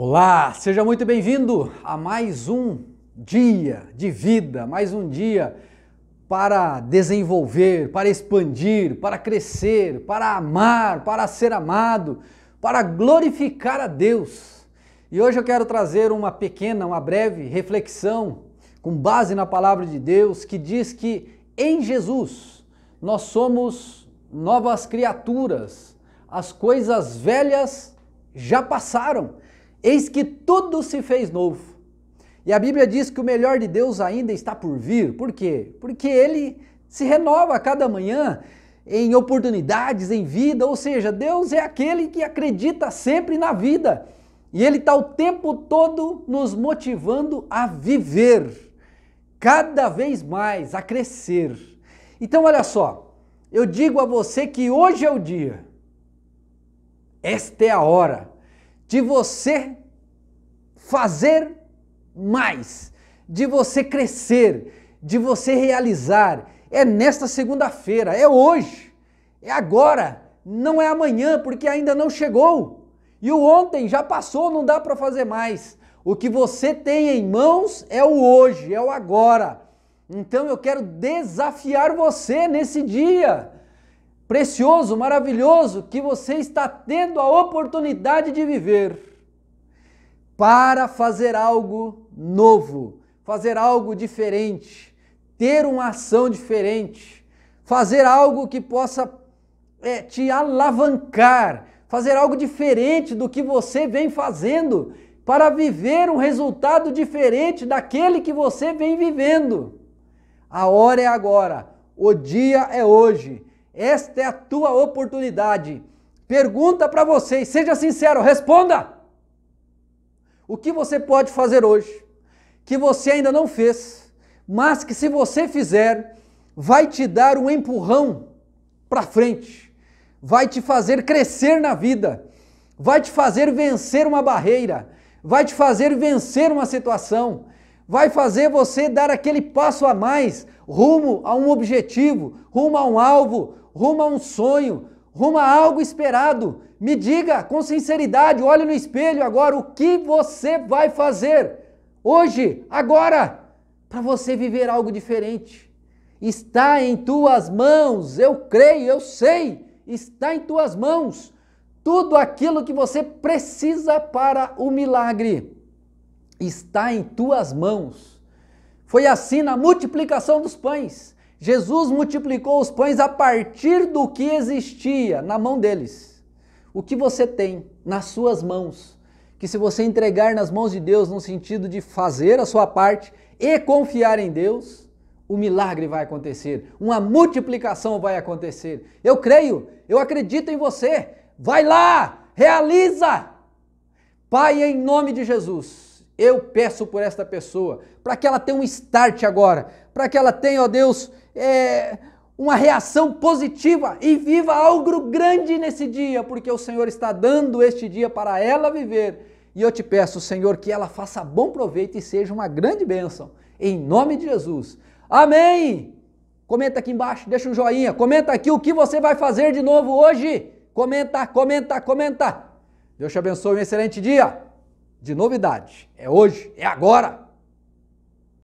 Olá, seja muito bem-vindo a mais um dia de vida, mais um dia para desenvolver, para expandir, para crescer, para amar, para ser amado, para glorificar a Deus. E hoje eu quero trazer uma pequena, uma breve reflexão com base na palavra de Deus que diz que em Jesus nós somos novas criaturas, as coisas velhas já passaram Eis que tudo se fez novo. E a Bíblia diz que o melhor de Deus ainda está por vir. Por quê? Porque ele se renova a cada manhã em oportunidades, em vida. Ou seja, Deus é aquele que acredita sempre na vida. E Ele está o tempo todo nos motivando a viver, cada vez mais, a crescer. Então, olha só, eu digo a você que hoje é o dia, esta é a hora de você fazer mais, de você crescer, de você realizar. É nesta segunda-feira, é hoje, é agora, não é amanhã, porque ainda não chegou. E o ontem já passou, não dá para fazer mais. O que você tem em mãos é o hoje, é o agora. Então eu quero desafiar você nesse dia precioso, maravilhoso que você está tendo a oportunidade de viver para fazer algo novo, fazer algo diferente, ter uma ação diferente, fazer algo que possa é, te alavancar, fazer algo diferente do que você vem fazendo, para viver um resultado diferente daquele que você vem vivendo. A hora é agora, o dia é hoje. Esta é a tua oportunidade. Pergunta para você, seja sincero, responda. O que você pode fazer hoje, que você ainda não fez, mas que se você fizer, vai te dar um empurrão para frente, vai te fazer crescer na vida, vai te fazer vencer uma barreira, vai te fazer vencer uma situação, vai fazer você dar aquele passo a mais rumo a um objetivo, rumo a um alvo, rumo a um sonho, rumo a algo esperado. Me diga com sinceridade, olhe no espelho agora o que você vai fazer hoje, agora, para você viver algo diferente. Está em tuas mãos, eu creio, eu sei, está em tuas mãos tudo aquilo que você precisa para o milagre. Está em tuas mãos. Foi assim na multiplicação dos pães. Jesus multiplicou os pães a partir do que existia na mão deles. O que você tem nas suas mãos, que se você entregar nas mãos de Deus no sentido de fazer a sua parte e confiar em Deus, o milagre vai acontecer, uma multiplicação vai acontecer. Eu creio, eu acredito em você. Vai lá, realiza! Pai, em nome de Jesus, eu peço por esta pessoa, para que ela tenha um start agora, para que ela tenha, ó Deus, é, uma reação positiva e viva algo grande nesse dia, porque o Senhor está dando este dia para ela viver. E eu te peço, Senhor, que ela faça bom proveito e seja uma grande bênção. Em nome de Jesus. Amém! Comenta aqui embaixo, deixa um joinha. Comenta aqui o que você vai fazer de novo hoje. Comenta, comenta, comenta. Deus te abençoe, um excelente dia de novidade. É hoje, é agora.